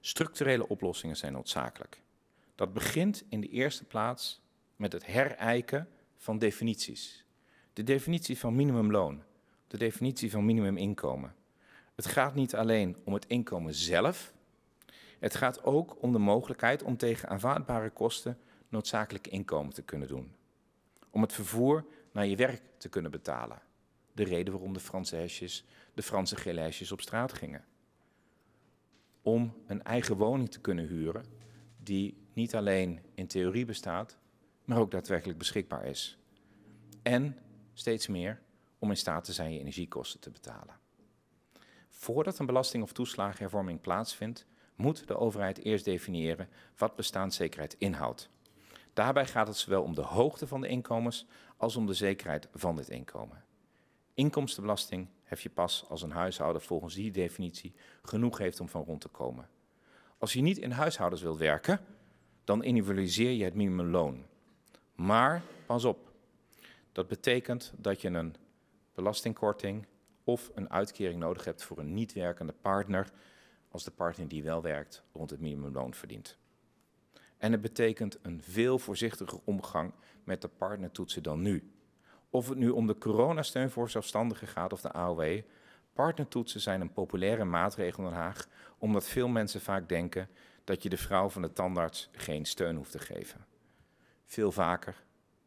[SPEAKER 1] Structurele oplossingen zijn noodzakelijk. Dat begint in de eerste plaats met het herijken van definities. De definitie van minimumloon, de definitie van minimuminkomen. Het gaat niet alleen om het inkomen zelf, het gaat ook om de mogelijkheid om tegen aanvaardbare kosten noodzakelijk inkomen te kunnen doen. Om het vervoer naar je werk te kunnen betalen. De reden waarom de Franse hesjes, de Franse gele op straat gingen. Om een eigen woning te kunnen huren die niet alleen in theorie bestaat, maar ook daadwerkelijk beschikbaar is. En steeds meer om in staat te zijn je energiekosten te betalen. Voordat een belasting- of toeslagenhervorming plaatsvindt, moet de overheid eerst definiëren wat bestaanszekerheid inhoudt. Daarbij gaat het zowel om de hoogte van de inkomens als om de zekerheid van dit inkomen. Inkomstenbelasting heb je pas als een huishouden volgens die definitie genoeg heeft om van rond te komen. Als je niet in huishoudens wil werken, dan individualiseer je het minimumloon. Maar pas op, dat betekent dat je een belastingkorting of een uitkering nodig hebt voor een niet werkende partner als de partner die wel werkt rond het minimumloon verdient. En het betekent een veel voorzichtiger omgang met de partnertoetsen dan nu. Of het nu om de coronasteun voor zelfstandigen gaat of de AOW, partnertoetsen zijn een populaire maatregel in Den Haag, omdat veel mensen vaak denken dat je de vrouw van de tandarts geen steun hoeft te geven. Veel vaker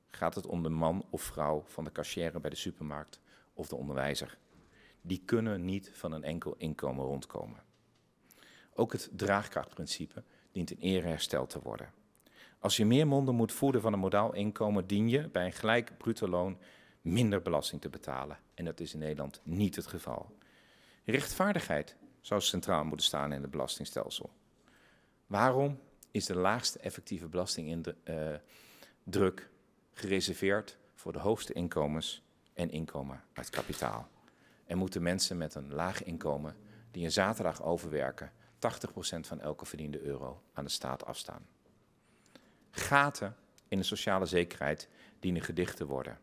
[SPEAKER 1] gaat het om de man of vrouw van de cashier bij de supermarkt of de onderwijzer. Die kunnen niet van een enkel inkomen rondkomen. Ook het draagkrachtprincipe dient in ere hersteld te worden. Als je meer monden moet voeden van een modaal inkomen, dien je bij een gelijk bruto loon minder belasting te betalen. En dat is in Nederland niet het geval. Rechtvaardigheid zou centraal moeten staan in het belastingstelsel. Waarom is de laagste effectieve belasting in de, eh, druk gereserveerd voor de hoogste inkomens en inkomen uit kapitaal. En moeten mensen met een laag inkomen die een zaterdag overwerken 80% van elke verdiende euro aan de staat afstaan. Gaten in de sociale zekerheid dienen gedicht te worden.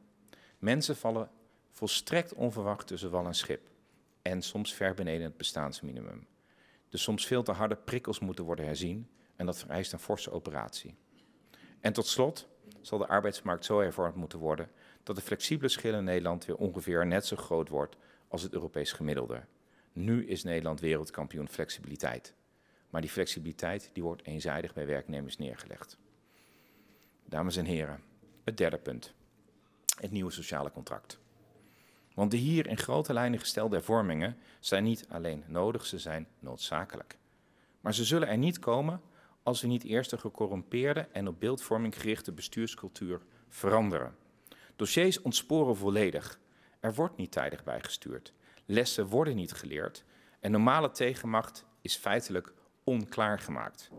[SPEAKER 1] Mensen vallen volstrekt onverwacht tussen wal en schip en soms ver beneden het bestaansminimum. De soms veel te harde prikkels moeten worden herzien en dat vereist een forse operatie. En tot slot zal de arbeidsmarkt zo hervormd moeten worden dat de flexibele schil in Nederland weer ongeveer net zo groot wordt als het Europees gemiddelde. Nu is Nederland wereldkampioen flexibiliteit. Maar die flexibiliteit die wordt eenzijdig bij werknemers neergelegd. Dames en heren, het derde punt. Het nieuwe sociale contract. Want de hier in grote lijnen gestelde hervormingen zijn niet alleen nodig, ze zijn noodzakelijk. Maar ze zullen er niet komen als we niet eerst de gecorrumpeerde en op beeldvorming gerichte bestuurscultuur veranderen. Dossiers ontsporen volledig. Er wordt niet tijdig bijgestuurd. Lessen worden niet geleerd. En normale tegenmacht is feitelijk onklaargemaakt.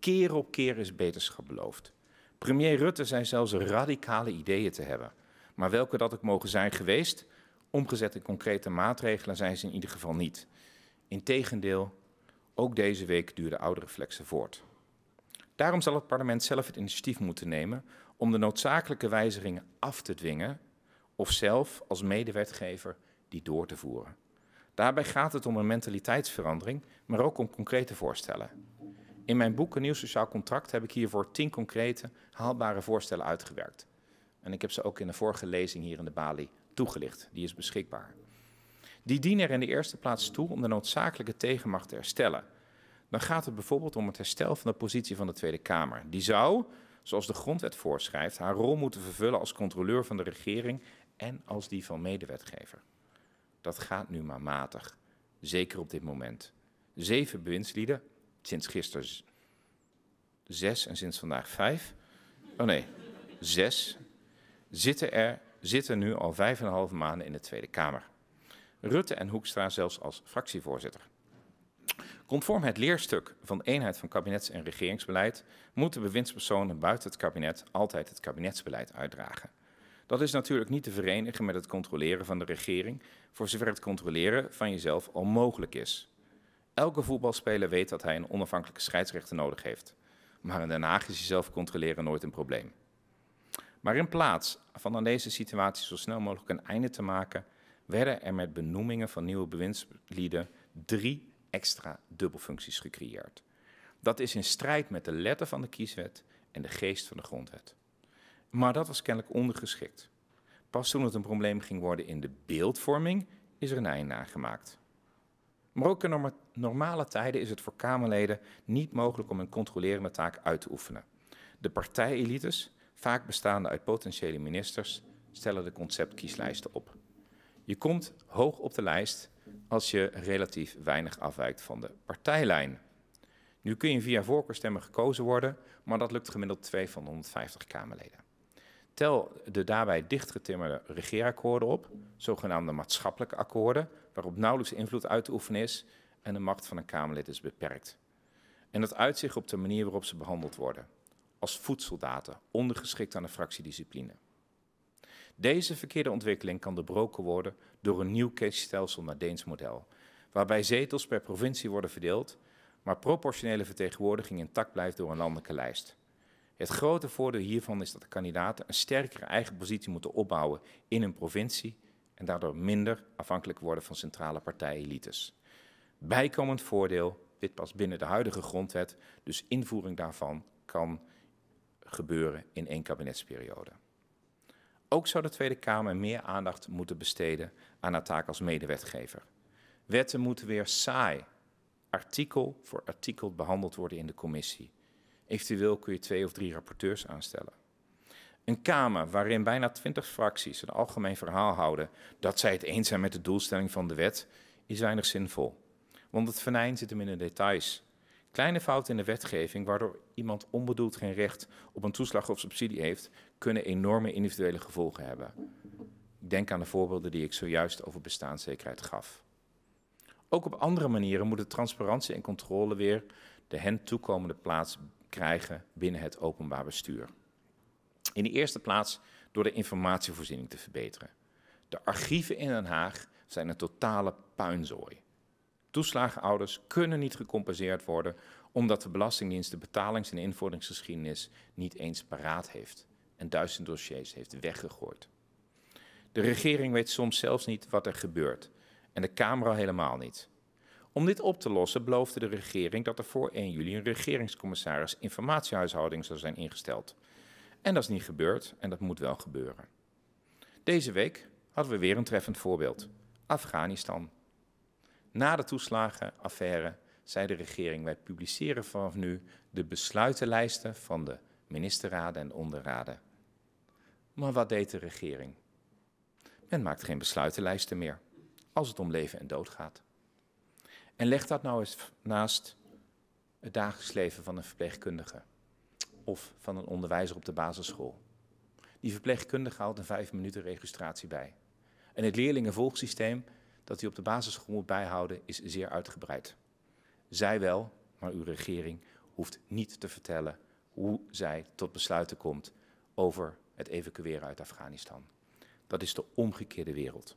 [SPEAKER 1] Keer op keer is beterschap beloofd. Premier Rutte zei zelfs radicale ideeën te hebben. Maar welke dat ook mogen zijn geweest, omgezet in concrete maatregelen zijn ze in ieder geval niet. Integendeel, ook deze week duurden oude reflexen voort. Daarom zal het parlement zelf het initiatief moeten nemen om de noodzakelijke wijzigingen af te dwingen of zelf als medewetgever die door te voeren. Daarbij gaat het om een mentaliteitsverandering, maar ook om concrete voorstellen. In mijn boek Een Nieuw Sociaal Contract heb ik hiervoor tien concrete, haalbare voorstellen uitgewerkt. En ik heb ze ook in de vorige lezing hier in de balie toegelicht. Die is beschikbaar. Die dienen er in de eerste plaats toe om de noodzakelijke tegenmacht te herstellen dan gaat het bijvoorbeeld om het herstel van de positie van de Tweede Kamer. Die zou, zoals de grondwet voorschrijft, haar rol moeten vervullen als controleur van de regering en als die van medewetgever. Dat gaat nu maar matig, zeker op dit moment. Zeven bewindslieden, sinds gisteren zes en sinds vandaag vijf. Oh nee, zes. Zitten er zitten nu al vijf en een half maanden in de Tweede Kamer. Rutte en Hoekstra zelfs als fractievoorzitter. Conform het leerstuk van eenheid van kabinets- en regeringsbeleid moeten bewindspersonen buiten het kabinet altijd het kabinetsbeleid uitdragen. Dat is natuurlijk niet te verenigen met het controleren van de regering, voor zover het controleren van jezelf al mogelijk is. Elke voetbalspeler weet dat hij een onafhankelijke scheidsrechter nodig heeft. Maar in Den Haag is jezelf controleren nooit een probleem. Maar in plaats van aan deze situatie zo snel mogelijk een einde te maken, werden er met benoemingen van nieuwe bewindslieden drie extra dubbelfuncties gecreëerd. Dat is in strijd met de letter van de kieswet en de geest van de grondwet. Maar dat was kennelijk ondergeschikt. Pas toen het een probleem ging worden in de beeldvorming, is er een einde aan Maar ook in normale tijden is het voor Kamerleden niet mogelijk om een controlerende taak uit te oefenen. De partijelites, vaak bestaande uit potentiële ministers, stellen de conceptkieslijsten op. Je komt hoog op de lijst als je relatief weinig afwijkt van de partijlijn. Nu kun je via voorkeurstemmen gekozen worden, maar dat lukt gemiddeld 2 van de 150 Kamerleden. Tel de daarbij dichtgetimmerde regeerakkoorden op, zogenaamde maatschappelijke akkoorden, waarop nauwelijks invloed uit te oefenen is en de macht van een Kamerlid is beperkt. En dat uitzicht op de manier waarop ze behandeld worden, als voedsoldaten, ondergeschikt aan de fractiediscipline. Deze verkeerde ontwikkeling kan doorbroken worden door een nieuw kiesstelsel naar Deens model, waarbij zetels per provincie worden verdeeld, maar proportionele vertegenwoordiging intact blijft door een landelijke lijst. Het grote voordeel hiervan is dat de kandidaten een sterkere eigen positie moeten opbouwen in hun provincie en daardoor minder afhankelijk worden van centrale partijelites. Bijkomend voordeel, dit past binnen de huidige grondwet, dus invoering daarvan kan gebeuren in één kabinetsperiode. Ook zou de Tweede Kamer meer aandacht moeten besteden aan haar taak als medewetgever. Wetten moeten weer saai, artikel voor artikel behandeld worden in de commissie. Eventueel kun je twee of drie rapporteurs aanstellen. Een Kamer waarin bijna twintig fracties een algemeen verhaal houden dat zij het eens zijn met de doelstelling van de wet, is weinig zinvol. Want het venijn zit hem in de details. Kleine fouten in de wetgeving, waardoor iemand onbedoeld geen recht op een toeslag of subsidie heeft, kunnen enorme individuele gevolgen hebben. Ik denk aan de voorbeelden die ik zojuist over bestaanszekerheid gaf. Ook op andere manieren moeten transparantie en controle weer de hen toekomende plaats krijgen binnen het openbaar bestuur. In de eerste plaats door de informatievoorziening te verbeteren. De archieven in Den Haag zijn een totale puinzooi. Toeslagenouders kunnen niet gecompenseerd worden omdat de Belastingdienst de betalings- en invorderingsgeschiedenis niet eens paraat heeft en duizend dossiers heeft weggegooid. De regering weet soms zelfs niet wat er gebeurt en de Kamer al helemaal niet. Om dit op te lossen beloofde de regering dat er voor 1 juli een regeringscommissaris informatiehuishouding zou zijn ingesteld. En dat is niet gebeurd en dat moet wel gebeuren. Deze week hadden we weer een treffend voorbeeld: Afghanistan. Na de toeslagenaffaire zei de regering: wij publiceren vanaf nu de besluitenlijsten van de ministerraden en onderraden. Maar wat deed de regering? Men maakt geen besluitenlijsten meer als het om leven en dood gaat. En leg dat nou eens naast het dagelijks leven van een verpleegkundige of van een onderwijzer op de basisschool. Die verpleegkundige houdt een vijf minuten registratie bij. En het leerlingenvolgsysteem dat u op de basisschool moet bijhouden, is zeer uitgebreid. Zij wel, maar uw regering hoeft niet te vertellen hoe zij tot besluiten komt over het evacueren uit Afghanistan. Dat is de omgekeerde wereld.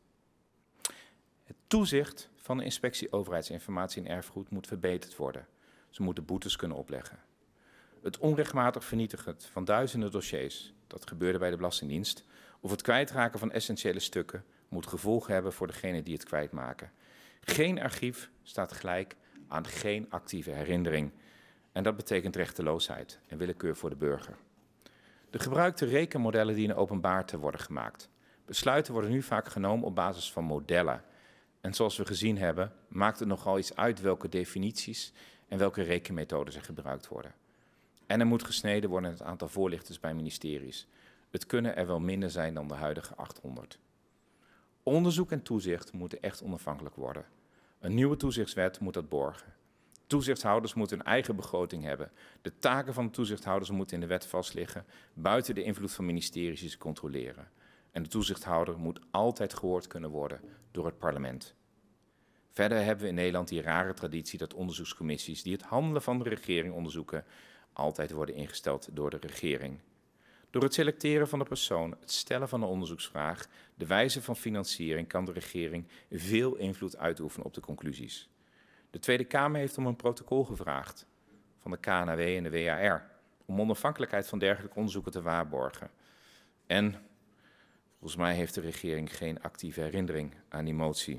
[SPEAKER 1] Het toezicht van de inspectie overheidsinformatie en erfgoed moet verbeterd worden. Ze moeten boetes kunnen opleggen. Het onrechtmatig vernietigen van duizenden dossiers, dat gebeurde bij de Belastingdienst, of het kwijtraken van essentiële stukken, moet gevolgen hebben voor degene die het kwijtmaken. Geen archief staat gelijk aan geen actieve herinnering. En dat betekent rechteloosheid en willekeur voor de burger. De gebruikte rekenmodellen dienen openbaar te worden gemaakt. Besluiten worden nu vaak genomen op basis van modellen. En zoals we gezien hebben, maakt het nogal iets uit welke definities en welke rekenmethoden er gebruikt worden. En er moet gesneden worden het aantal voorlichters bij ministeries. Het kunnen er wel minder zijn dan de huidige 800. Onderzoek en toezicht moeten echt onafhankelijk worden. Een nieuwe toezichtswet moet dat borgen. Toezichthouders moeten een eigen begroting hebben. De taken van de toezichthouders moeten in de wet vastliggen. Buiten de invloed van ministeries die ze controleren. En de toezichthouder moet altijd gehoord kunnen worden door het parlement. Verder hebben we in Nederland die rare traditie dat onderzoekscommissies die het handelen van de regering onderzoeken, altijd worden ingesteld door de regering. Door het selecteren van de persoon, het stellen van de onderzoeksvraag, de wijze van financiering kan de regering veel invloed uitoefenen op de conclusies. De Tweede Kamer heeft om een protocol gevraagd van de KNW en de WAR om onafhankelijkheid van dergelijke onderzoeken te waarborgen. En volgens mij heeft de regering geen actieve herinnering aan die motie.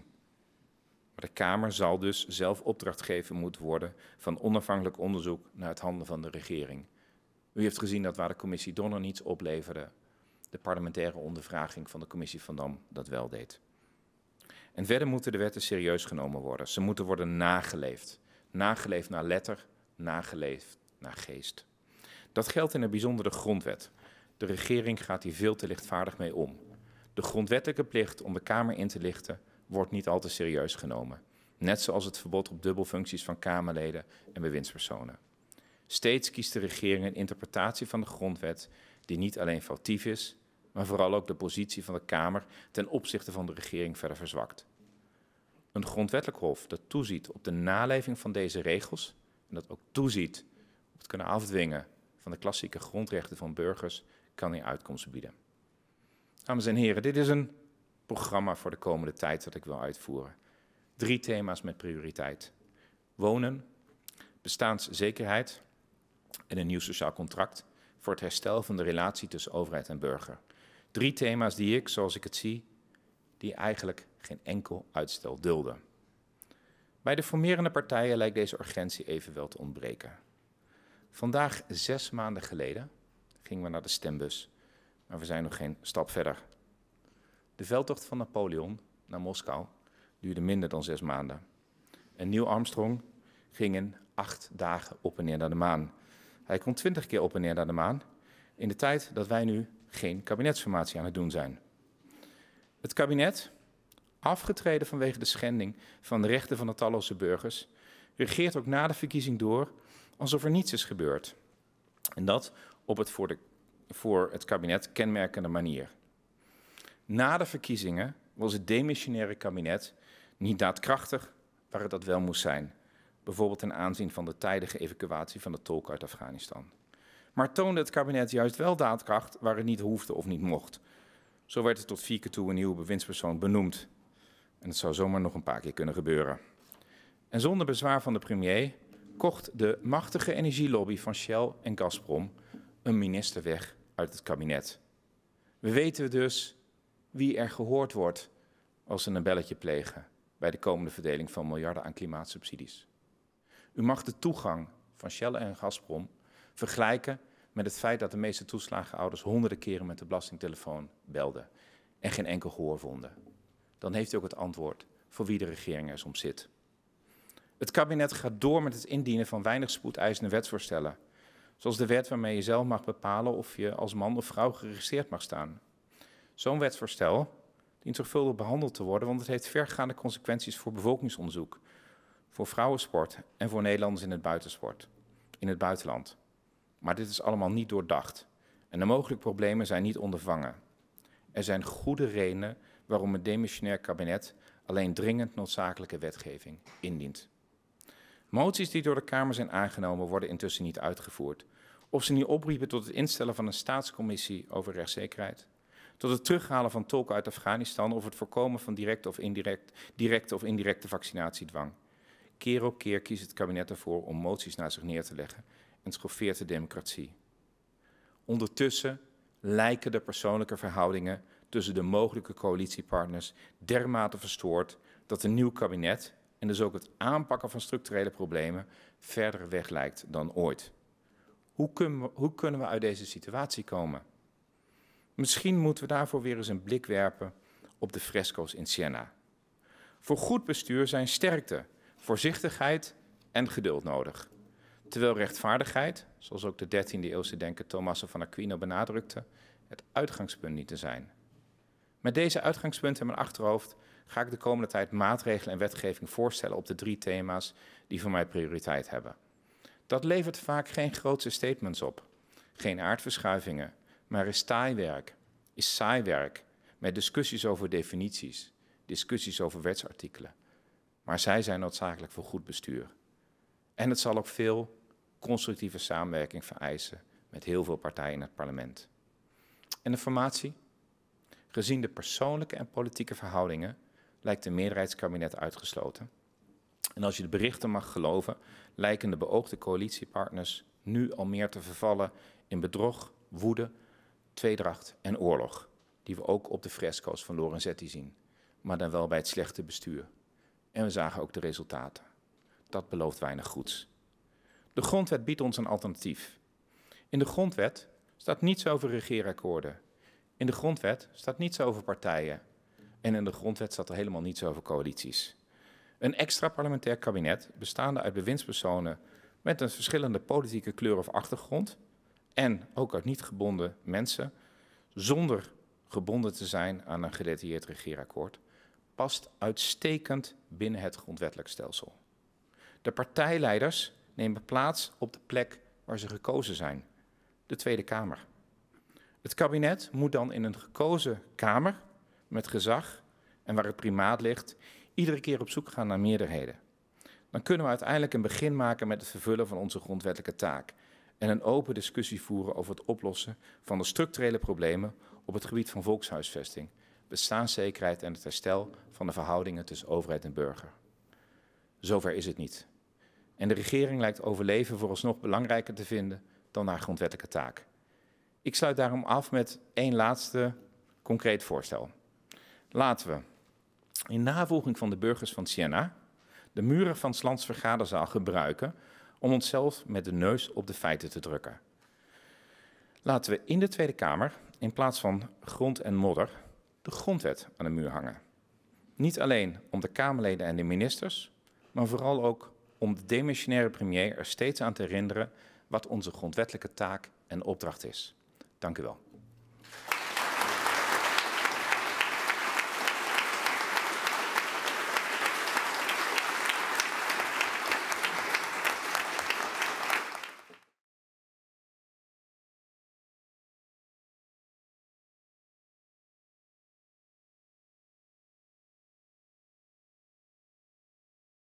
[SPEAKER 1] Maar de Kamer zal dus zelf opdrachtgever moeten worden van onafhankelijk onderzoek naar het handen van de regering. U heeft gezien dat waar de commissie Donner niets opleverde, de parlementaire ondervraging van de commissie Van Dam dat wel deed. En verder moeten de wetten serieus genomen worden. Ze moeten worden nageleefd. Nageleefd naar letter, nageleefd naar geest. Dat geldt in het bijzondere grondwet. De regering gaat hier veel te lichtvaardig mee om. De grondwettelijke plicht om de Kamer in te lichten wordt niet al te serieus genomen. Net zoals het verbod op dubbelfuncties van Kamerleden en bewindspersonen. Steeds kiest de regering een interpretatie van de grondwet die niet alleen foutief is, maar vooral ook de positie van de Kamer ten opzichte van de regering verder verzwakt. Een grondwettelijk hof dat toeziet op de naleving van deze regels en dat ook toeziet op het kunnen afdwingen van de klassieke grondrechten van burgers, kan hier uitkomsten bieden. Dames en heren, dit is een programma voor de komende tijd dat ik wil uitvoeren. Drie thema's met prioriteit. Wonen, bestaanszekerheid en een nieuw sociaal contract voor het herstel van de relatie tussen overheid en burger. Drie thema's die ik, zoals ik het zie, die eigenlijk geen enkel uitstel dulden. Bij de formerende partijen lijkt deze urgentie evenwel te ontbreken. Vandaag, zes maanden geleden, gingen we naar de stembus, maar we zijn nog geen stap verder. De veldtocht van Napoleon naar Moskou duurde minder dan zes maanden. En Neil Armstrong ging in acht dagen op en neer naar de maan. Hij komt twintig keer op en neer naar de maan in de tijd dat wij nu geen kabinetsformatie aan het doen zijn. Het kabinet, afgetreden vanwege de schending van de rechten van de talloze burgers, regeert ook na de verkiezing door alsof er niets is gebeurd. En dat op het voor, de, voor het kabinet kenmerkende manier. Na de verkiezingen was het demissionaire kabinet niet daadkrachtig waar het dat wel moest zijn bijvoorbeeld ten aanzien van de tijdige evacuatie van de tolk uit Afghanistan. Maar toonde het kabinet juist wel daadkracht waar het niet hoefde of niet mocht. Zo werd er tot vier keer toe een nieuwe bewindspersoon benoemd. En dat zou zomaar nog een paar keer kunnen gebeuren. En zonder bezwaar van de premier kocht de machtige energielobby van Shell en Gazprom een minister weg uit het kabinet. We weten dus wie er gehoord wordt als ze een belletje plegen bij de komende verdeling van miljarden aan klimaatsubsidies. U mag de toegang van Shell en Gazprom vergelijken met het feit dat de meeste toeslagenouders honderden keren met de belastingtelefoon belden en geen enkel gehoor vonden. Dan heeft u ook het antwoord voor wie de regering er soms zit. Het kabinet gaat door met het indienen van weinig spoedeisende wetsvoorstellen, zoals de wet waarmee je zelf mag bepalen of je als man of vrouw geregistreerd mag staan. Zo'n wetsvoorstel dient zorgvuldig behandeld te worden, want het heeft vergaande consequenties voor bevolkingsonderzoek, voor vrouwensport en voor Nederlanders in het buitensport, in het buitenland. Maar dit is allemaal niet doordacht en de mogelijke problemen zijn niet ondervangen. Er zijn goede redenen waarom het demissionair kabinet alleen dringend noodzakelijke wetgeving indient. Moties die door de Kamer zijn aangenomen worden intussen niet uitgevoerd. Of ze niet opriepen tot het instellen van een staatscommissie over rechtszekerheid, tot het terughalen van tolken uit Afghanistan of het voorkomen van direct of, indirect directe of indirecte vaccinatiedwang. Keer op keer kiest het kabinet ervoor om moties naar zich neer te leggen en schoffeert de democratie. Ondertussen lijken de persoonlijke verhoudingen tussen de mogelijke coalitiepartners dermate verstoord dat een nieuw kabinet en dus ook het aanpakken van structurele problemen verder weg lijkt dan ooit. Hoe, hoe kunnen we uit deze situatie komen? Misschien moeten we daarvoor weer eens een blik werpen op de fresco's in Siena. Voor goed bestuur zijn sterkte voorzichtigheid en geduld nodig. Terwijl rechtvaardigheid, zoals ook de 13e eeuwse denker Thomas van Aquino benadrukte, het uitgangspunt niet te zijn. Met deze uitgangspunten in mijn achterhoofd ga ik de komende tijd maatregelen en wetgeving voorstellen op de drie thema's die voor mij prioriteit hebben. Dat levert vaak geen grootse statements op, geen aardverschuivingen, maar is taaiwerk, is saaiwerk, met discussies over definities, discussies over wetsartikelen. Maar zij zijn noodzakelijk voor goed bestuur. En het zal ook veel constructieve samenwerking vereisen met heel veel partijen in het parlement. En de formatie? Gezien de persoonlijke en politieke verhoudingen lijkt een meerderheidskabinet uitgesloten. En als je de berichten mag geloven, lijken de beoogde coalitiepartners nu al meer te vervallen in bedrog, woede, tweedracht en oorlog, die we ook op de fresco's van Lorenzetti zien, maar dan wel bij het slechte bestuur. En we zagen ook de resultaten. Dat belooft weinig goeds. De grondwet biedt ons een alternatief. In de grondwet staat niets over regeerakkoorden. In de grondwet staat niets over partijen. En in de grondwet staat er helemaal niets over coalities. Een extra parlementair kabinet bestaande uit bewindspersonen met een verschillende politieke kleur of achtergrond en ook uit niet gebonden mensen, zonder gebonden te zijn aan een gedetailleerd regeerakkoord, past uitstekend binnen het grondwettelijk stelsel. De partijleiders nemen plaats op de plek waar ze gekozen zijn, de Tweede Kamer. Het kabinet moet dan in een gekozen Kamer met gezag en waar het primaat ligt, iedere keer op zoek gaan naar meerderheden. Dan kunnen we uiteindelijk een begin maken met het vervullen van onze grondwettelijke taak en een open discussie voeren over het oplossen van de structurele problemen op het gebied van volkshuisvesting bestaanszekerheid en het herstel van de verhoudingen tussen overheid en burger. Zover is het niet. En de regering lijkt overleven vooralsnog belangrijker te vinden dan haar grondwettelijke taak. Ik sluit daarom af met één laatste concreet voorstel. Laten we, in navolging van de burgers van Siena, de muren van Slans vergaderzaal gebruiken om onszelf met de neus op de feiten te drukken. Laten we in de Tweede Kamer, in plaats van grond en modder, de grondwet aan de muur hangen. Niet alleen om de Kamerleden en de ministers, maar vooral ook om de demissionaire premier er steeds aan te herinneren wat onze grondwettelijke taak en opdracht is. Dank u wel.